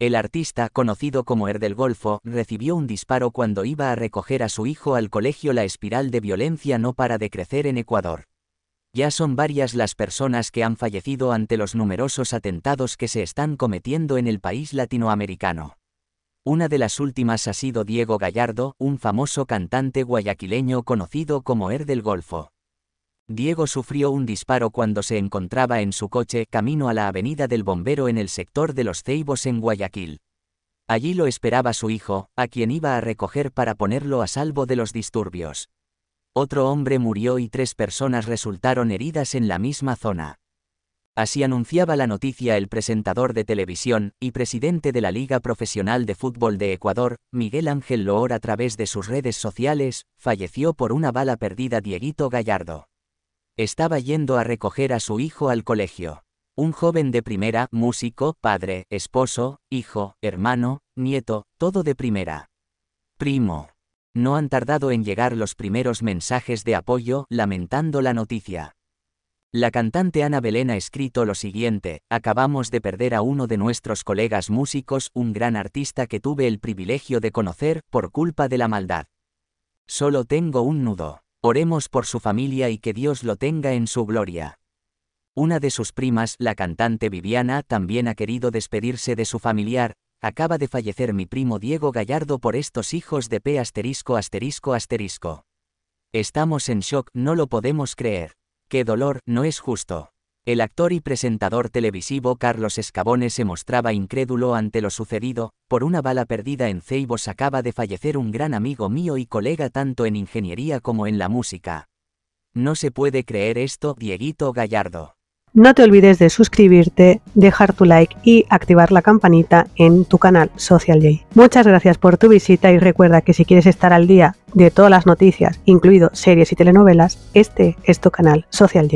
El artista, conocido como Er del Golfo, recibió un disparo cuando iba a recoger a su hijo al colegio. La espiral de violencia no para de crecer en Ecuador. Ya son varias las personas que han fallecido ante los numerosos atentados que se están cometiendo en el país latinoamericano. Una de las últimas ha sido Diego Gallardo, un famoso cantante guayaquileño conocido como Er del Golfo. Diego sufrió un disparo cuando se encontraba en su coche camino a la avenida del bombero en el sector de los Ceibos en Guayaquil. Allí lo esperaba su hijo, a quien iba a recoger para ponerlo a salvo de los disturbios. Otro hombre murió y tres personas resultaron heridas en la misma zona. Así anunciaba la noticia el presentador de televisión y presidente de la Liga Profesional de Fútbol de Ecuador, Miguel Ángel Loor a través de sus redes sociales, falleció por una bala perdida Dieguito Gallardo. Estaba yendo a recoger a su hijo al colegio. Un joven de primera, músico, padre, esposo, hijo, hermano, nieto, todo de primera. Primo. No han tardado en llegar los primeros mensajes de apoyo lamentando la noticia. La cantante Ana Belén ha escrito lo siguiente, acabamos de perder a uno de nuestros colegas músicos, un gran artista que tuve el privilegio de conocer, por culpa de la maldad. Solo tengo un nudo. Oremos por su familia y que Dios lo tenga en su gloria. Una de sus primas, la cantante Viviana, también ha querido despedirse de su familiar, acaba de fallecer mi primo Diego Gallardo por estos hijos de P asterisco asterisco asterisco. Estamos en shock, no lo podemos creer. Qué dolor, no es justo. El actor y presentador televisivo Carlos escabones se mostraba incrédulo ante lo sucedido, por una bala perdida en Ceibos acaba de fallecer un gran amigo mío y colega tanto en ingeniería como en la música. No se puede creer esto, Dieguito Gallardo. No te olvides de suscribirte, dejar tu like y activar la campanita en tu canal Social J. Muchas gracias por tu visita y recuerda que si quieres estar al día de todas las noticias, incluido series y telenovelas, este es tu canal Social J.